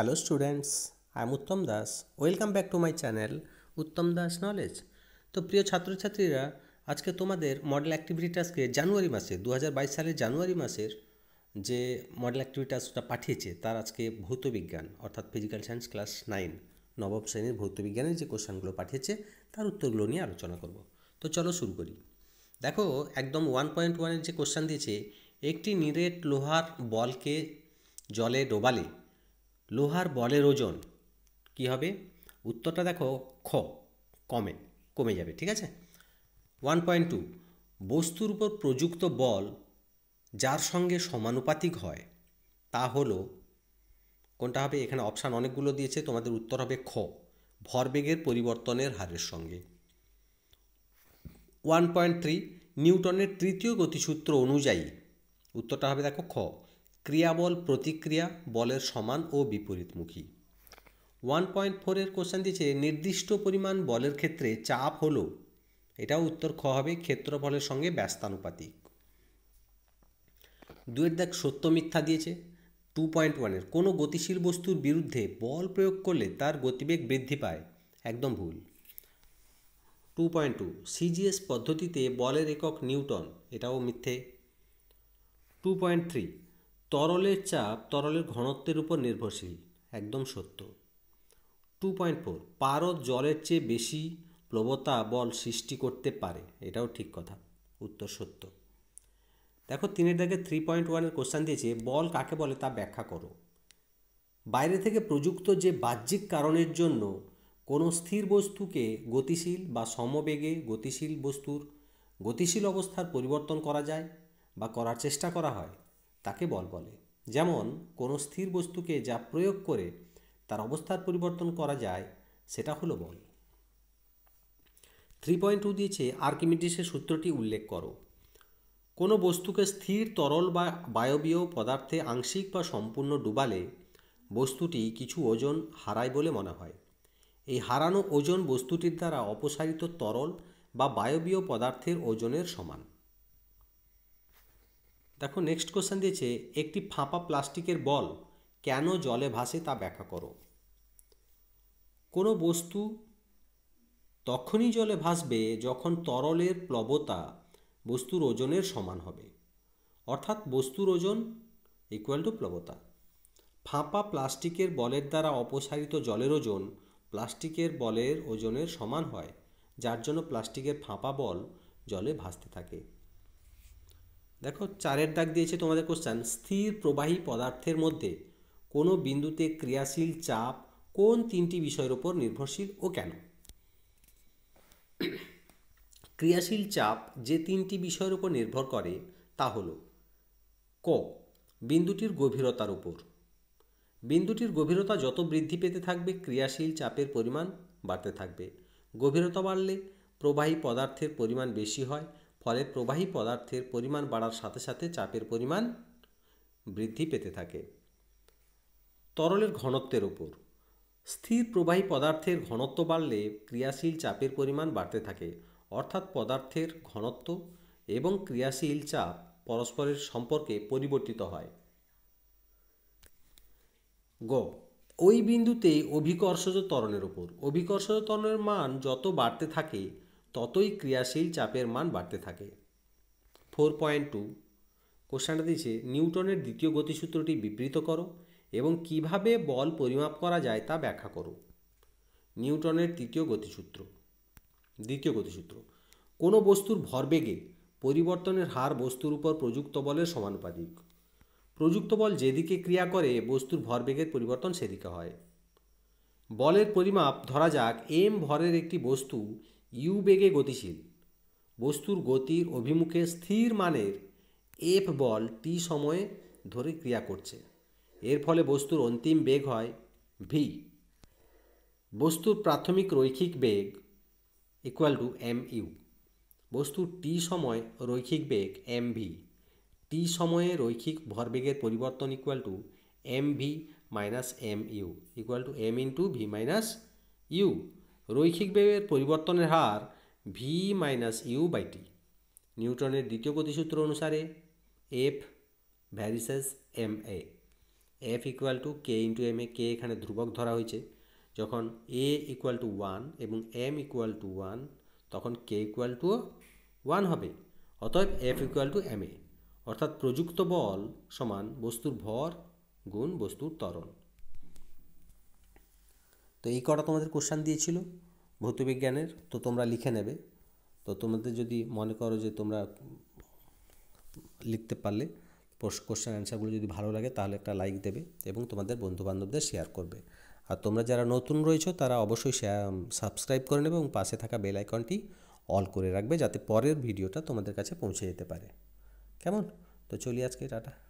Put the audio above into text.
hello students I am Uttam Das welcome back to my channel Uttam Das knowledge তো প্রিয় ছাত্রছাত্রীরা আজকে তোমাদের মডেল অ্যাক্টিভিটি জানুয়ারি মাসে দু সালের জানুয়ারি মাসের যে মডেল অ্যাক্টিভিটাসটা পাঠিয়েছে তার আজকে ভৌতবিজ্ঞান অর্থাৎ ফিজিক্যাল সায়েন্স ক্লাস নাইন নবম শ্রেণীর ভৌতবিজ্ঞানের যে কোশ্চানগুলো পাঠিয়েছে তার উত্তরগুলো নিয়ে আলোচনা করব তো চলো শুরু করি দেখো একদম ওয়ান পয়েন্ট ওয়ানের যে কোশ্চান দিয়েছে একটি নিরেট লোহার বলকে জলে ডোবালে লোহার বলের ওজন কি হবে উত্তরটা দেখো খ কমে কমে যাবে ঠিক আছে ওয়ান পয়েন্ট টু বস্তুর উপর প্রযুক্ত বল যার সঙ্গে সমানুপাতিক হয় তা হলো কোনটা হবে এখানে অপশান অনেকগুলো দিয়েছে তোমাদের উত্তর হবে খ ভরবেগের পরিবর্তনের হারের সঙ্গে ওয়ান পয়েন্ট থ্রি নিউটনের তৃতীয় গতিসূত্র অনুযায়ী উত্তরটা হবে দেখো খ ক্রিয়াবল প্রতিক্রিয়া বলের সমান ও বিপরীতমুখী ওয়ান পয়েন্ট ফোরের কোশ্চেন দিচ্ছে নির্দিষ্ট পরিমাণ বলের ক্ষেত্রে চাপ হল এটাও উত্তর খ হবে ক্ষেত্রফলের সঙ্গে ব্যস্তানুপাতিক দুয়ের দেখ সত্য মিথ্যা দিয়েছে টু পয়েন্ট ওয়ানের কোনো গতিশীল বস্তুর বিরুদ্ধে বল প্রয়োগ করলে তার গতিবেগ বৃদ্ধি পায় একদম ভুল টু পয়েন্ট টু সিজিএস পদ্ধতিতে বলের একক নিউটন এটাও মিথ্যে টু পয়েন্ট থ্রি তরলের চাপ তরলের ঘনত্বের উপর নির্ভরশীল একদম সত্য টু পয়েন্ট ফোর পারদ জলের চেয়ে বেশি প্লবতা বল সৃষ্টি করতে পারে এটাও ঠিক কথা উত্তর সত্য দেখো তিনের দাগে থ্রি পয়েন্ট ওয়ানের কোশ্চান দিয়েছে বল কাকে বলে তা ব্যাখ্যা করো বাইরে থেকে প্রযুক্ত যে বাহ্যিক কারণের জন্য কোনো স্থির বস্তুকে গতিশীল বা সমবেগে গতিশীল বস্তুর গতিশীল অবস্থার পরিবর্তন করা যায় বা করার চেষ্টা করা হয় তাকে বল বলে যেমন কোনো স্থির বস্তুকে যা প্রয়োগ করে তার অবস্থার পরিবর্তন করা যায় সেটা হলো বল থ্রি পয়েন্ট টু দিয়েছে আর্কিমিডিসের সূত্রটি উল্লেখ করো কোনো বস্তুকে স্থির তরল বা বায়বীয় পদার্থে আংশিক বা সম্পূর্ণ ডুবালে বস্তুটি কিছু ওজন হারায় বলে মনে হয় এই হারানো ওজন বস্তুটির দ্বারা অপসারিত তরল বা বায়বীয় পদার্থের ওজনের সমান দেখো নেক্সট কোশ্চেন দিয়েছে একটি ফাঁপা প্লাস্টিকের বল কেন জলে ভাসে তা ব্যাখ্যা করো কোনো বস্তু তখনই জলে ভাসবে যখন তরলের প্লবতা বস্তুর ওজনের সমান হবে অর্থাৎ বস্তুর ওজন ইকুয়াল টু প্লবতা ফাঁপা প্লাস্টিকের বলের দ্বারা অপসারিত জলের ওজন প্লাস্টিকের বলের ওজনের সমান হয় যার জন্য প্লাস্টিকের ফাঁপা বল জলে ভাসতে থাকে দেখো চারের দাগ দিয়েছে তোমাদের কোশ্চান স্থির প্রবাহী পদার্থের মধ্যে কোনো বিন্দুতে ক্রিয়াশীল চাপ কোন তিনটি বিষয়ের ওপর নির্ভরশীল ও কেন ক্রিয়াশীল চাপ যে তিনটি বিষয়ের উপর নির্ভর করে তা হল ক বিন্দুটির গভীরতার উপর বিন্দুটির গভীরতা যত বৃদ্ধি পেতে থাকবে ক্রিয়াশীল চাপের পরিমাণ বাড়তে থাকবে গভীরতা বাড়লে প্রবাহী পদার্থের পরিমাণ বেশি হয় ফলে প্রবাহী পদার্থের পরিমাণ বাড়ার সাথে সাথে চাপের পরিমাণ বৃদ্ধি পেতে থাকে তরলের ঘনত্বের উপর স্থির প্রবাহী পদার্থের ঘনত্ব বাড়লে ক্রিয়াশীল চাপের পরিমাণ বাড়তে থাকে অর্থাৎ পদার্থের ঘনত্ব এবং ক্রিয়াশীল চাপ পরস্পরের সম্পর্কে পরিবর্তিত হয় গ ওই বিন্দুতে অভিকর্ষজ তরণের উপর অভিকর্ষজ তরণের মান যত বাড়তে থাকে ততই ক্রিয়াশীল চাপের মান বাড়তে থাকে ফোর পয়েন্ট টু কোশ্চানটা দিয়েছে নিউটনের দ্বিতীয় গতিসূত্রটি বিবৃত করো এবং কিভাবে বল পরিমাপ করা যায় তা ব্যাখ্যা করো নিউটনের তৃতীয় গতিসূত্র দ্বিতীয় গতিসূত্র কোনো বস্তুর ভরবেগে পরিবর্তনের হার বস্তুর উপর প্রযুক্ত বলের সমানুপাতিক প্রযুক্ত বল যেদিকে ক্রিয়া করে বস্তুর ভরবেগের পরিবর্তন সেদিকে হয় বলের পরিমাপ ধরা যাক এম ভরের একটি বস্তু ইউ বেগে গতিশীল বস্তুর গতির অভিমুখে স্থির মানের এফ বল টি সময়ে ধরে ক্রিয়া করছে এর ফলে বস্তুর অন্তিম বেগ হয় ভি বস্তুর প্রাথমিক রৈখিক বেগ ইকুয়াল টু এম ইউ বস্তুর টি সময় রৈখিক বেগ এম ভি টি সময়ে রৈখিক ভরবেগের পরিবর্তন equal to M V minus M U equal to M into V minus U রৈখিক বেগের পরিবর্তনের হার V minus U by T নিউটনের দ্বিতীয় গতিসূত্র অনুসারে F varies as M A F equal to K into M A K এখানে ধ্রুবক ধরা হয়েছে যখন এ ইকুয়াল টু ওয়ান এবং এম ইকুয়াল টু ওয়ান তখন কে ইকুয়াল টু ওয়ান হবে অতএব F equal to M A অর্থাৎ প্রযুক্ত বল সমান বস্তুর ভর গুণ বস্তুর ত্বরণ তো এই কটা তোমাদের কোশ্চান দিয়েছিল ভৌতবিজ্ঞানের তো তোমরা লিখে নেবে তো তোমাদের যদি মনে করো যে তোমরা লিখতে পারলে কোশ্চেন অ্যান্সারগুলো যদি ভালো লাগে তাহলে একটা লাইক দেবে এবং তোমাদের বন্ধুবান্ধবদের শেয়ার করবে আর তোমরা যারা নতুন রয়েছো তারা অবশ্যই সাবস্ক্রাইব করে নেবে এবং পাশে থাকা বেল আইকনটি অল করে রাখবে যাতে পরের ভিডিওটা তোমাদের কাছে পৌঁছে যেতে পারে কেমন তো চলি আজকে টাটা